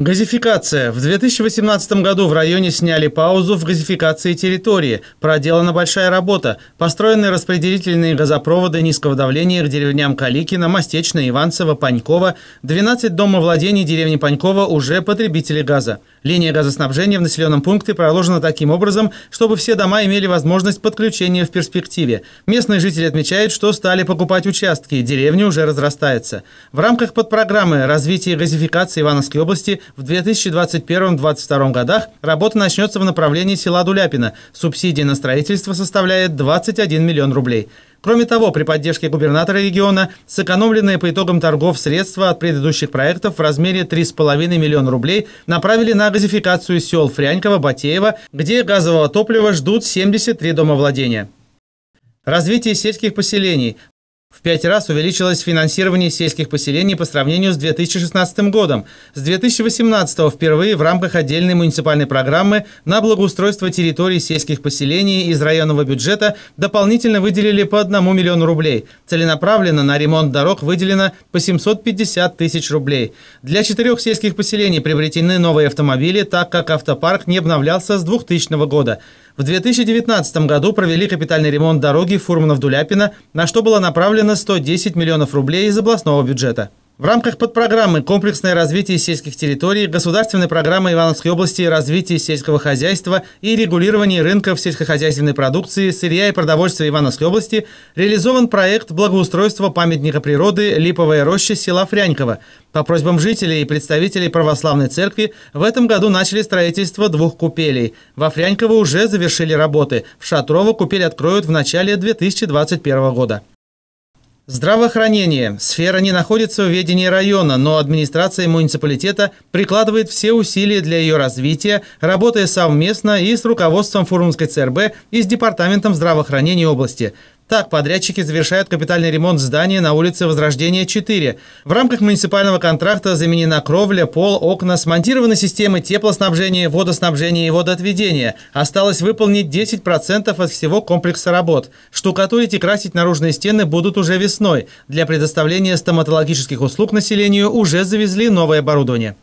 Газификация. В 2018 году в районе сняли паузу в газификации территории. Проделана большая работа. Построены распределительные газопроводы низкого давления к деревням Каликина, Мастечна, Иванцево, Панькова. 12 домовладений деревни Панькова уже потребители газа. Линия газоснабжения в населенном пункте проложена таким образом, чтобы все дома имели возможность подключения в перспективе. Местные жители отмечают, что стали покупать участки, деревня уже разрастается. В рамках подпрограммы развития газификации Ивановской области» В 2021-2022 годах работа начнется в направлении села Дуляпина. Субсидия на строительство составляет 21 миллион рублей. Кроме того, при поддержке губернатора региона сэкономленные по итогам торгов средства от предыдущих проектов в размере 3,5 миллиона рублей направили на газификацию сел Фрянькова, Батеева, где газового топлива ждут 73 домовладения. Развитие сельских поселений. В пять раз увеличилось финансирование сельских поселений по сравнению с 2016 годом. С 2018 впервые в рамках отдельной муниципальной программы на благоустройство территорий сельских поселений из районного бюджета дополнительно выделили по 1 миллиону рублей. Целенаправленно на ремонт дорог выделено по 750 тысяч рублей. Для четырех сельских поселений приобретены новые автомобили, так как автопарк не обновлялся с 2000 года. В 2019 году провели капитальный ремонт дороги Фурманов-Дуляпина, на что было направлено 110 миллионов рублей из областного бюджета. В рамках подпрограммы «Комплексное развитие сельских территорий» государственной программы Ивановской области «Развитие сельского хозяйства и регулирование рынков сельскохозяйственной продукции, сырья и продовольствия Ивановской области» реализован проект благоустройства памятника природы «Липовая роща» села Фряньково. По просьбам жителей и представителей православной церкви в этом году начали строительство двух купелей. Во Фряньково уже завершили работы. В Шатрово купель откроют в начале 2021 года. Здравоохранение. Сфера не находится в ведении района, но администрация муниципалитета прикладывает все усилия для ее развития, работая совместно и с руководством Фурманской ЦРБ и с Департаментом здравоохранения области. Так, подрядчики завершают капитальный ремонт здания на улице Возрождения 4. В рамках муниципального контракта заменена кровля, пол, окна, смонтированы системы теплоснабжения, водоснабжения и водоотведения. Осталось выполнить 10% от всего комплекса работ. Штукатурить и красить наружные стены будут уже весной. Для предоставления стоматологических услуг населению уже завезли новое оборудование.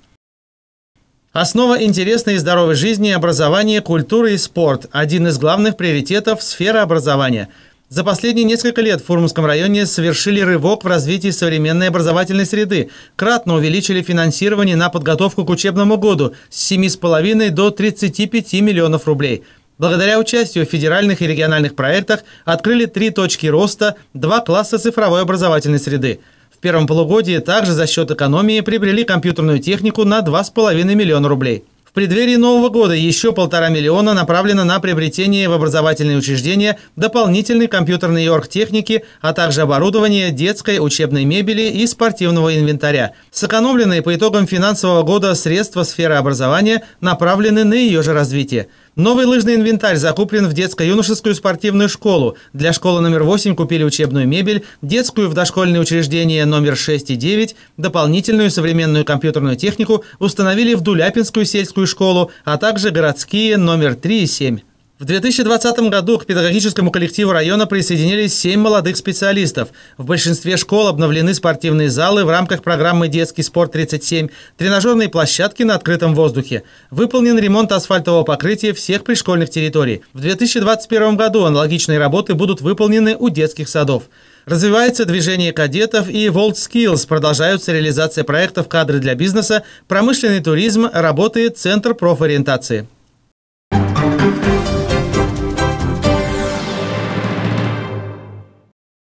Основа интересной и здоровой жизни – образование, культура и спорт – один из главных приоритетов сферы образования – за последние несколько лет в Фурманском районе совершили рывок в развитии современной образовательной среды, кратно увеличили финансирование на подготовку к учебному году с 7,5 до 35 миллионов рублей. Благодаря участию в федеральных и региональных проектах открыли три точки роста, два класса цифровой образовательной среды. В первом полугодии также за счет экономии приобрели компьютерную технику на 2,5 миллиона рублей преддверии Нового года еще полтора миллиона направлено на приобретение в образовательные учреждения дополнительной компьютерной оргтехники, а также оборудование детской, учебной мебели и спортивного инвентаря. Сэкономленные по итогам финансового года средства сферы образования направлены на ее же развитие. Новый лыжный инвентарь закуплен в детско-юношескую спортивную школу. Для школы номер 8 купили учебную мебель, детскую в дошкольные учреждения номер 6 и 9, дополнительную современную компьютерную технику установили в Дуляпинскую сельскую школу, а также городские номер 3 и 7. В 2020 году к педагогическому коллективу района присоединились 7 молодых специалистов. В большинстве школ обновлены спортивные залы в рамках программы «Детский спорт-37», тренажерные площадки на открытом воздухе. Выполнен ремонт асфальтового покрытия всех пришкольных территорий. В 2021 году аналогичные работы будут выполнены у детских садов. Развивается движение кадетов и World Skills. Продолжаются реализация проектов «Кадры для бизнеса», «Промышленный туризм», работает Центр профориентации.